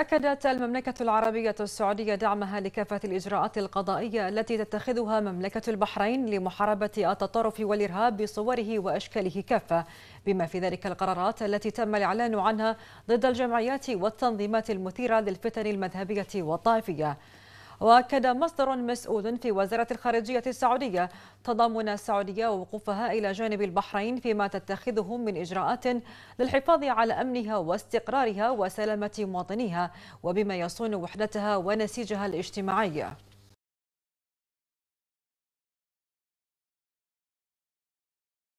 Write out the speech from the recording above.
أكدت المملكة العربية السعودية دعمها لكافة الإجراءات القضائية التي تتخذها مملكة البحرين لمحاربة التطرف والإرهاب بصوره وأشكاله كافة بما في ذلك القرارات التي تم الإعلان عنها ضد الجمعيات والتنظيمات المثيرة للفتن المذهبية والطائفية واكد مصدر مسؤول في وزاره الخارجيه السعوديه تضامن السعوديه ووقوفها الى جانب البحرين فيما تتخذه من اجراءات للحفاظ على امنها واستقرارها وسلامه مواطنيها وبما يصون وحدتها ونسيجها الاجتماعي